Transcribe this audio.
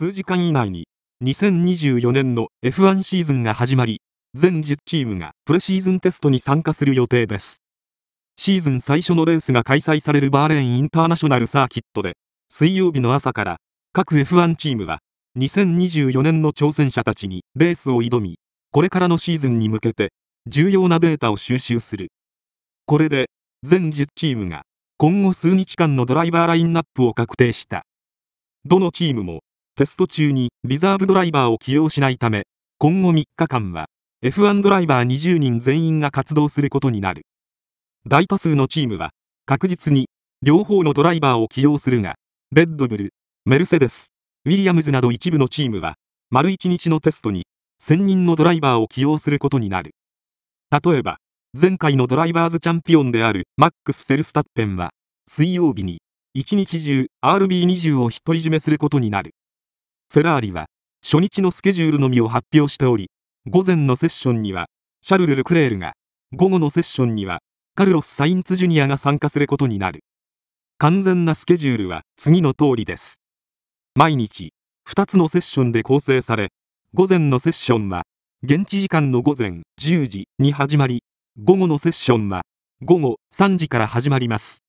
数時間以内に2024年の F1 シーズンが始まり全10チームがプレシーズンテストに参加する予定ですシーズン最初のレースが開催されるバーレーンインターナショナルサーキットで水曜日の朝から各 F1 チームは2024年の挑戦者たちにレースを挑みこれからのシーズンに向けて重要なデータを収集するこれで全10チームが今後数日間のドライバーラインナップを確定したどのチームもテスト中にリザーブドライバーを起用しないため、今後3日間は F1 ドライバー20人全員が活動することになる。大多数のチームは確実に両方のドライバーを起用するが、レッドブル、メルセデス、ウィリアムズなど一部のチームは、丸1日のテストに1000人のドライバーを起用することになる。例えば、前回のドライバーズチャンピオンであるマックス・フェルスタッペンは、水曜日に、1日中 RB20 を独り占めすることになる。フェラーリは初日のスケジュールのみを発表しており午前のセッションにはシャルル・ルクレールが午後のセッションにはカルロス・サインツ・ジュニアが参加することになる完全なスケジュールは次の通りです毎日2つのセッションで構成され午前のセッションは現地時間の午前10時に始まり午後のセッションは午後3時から始まります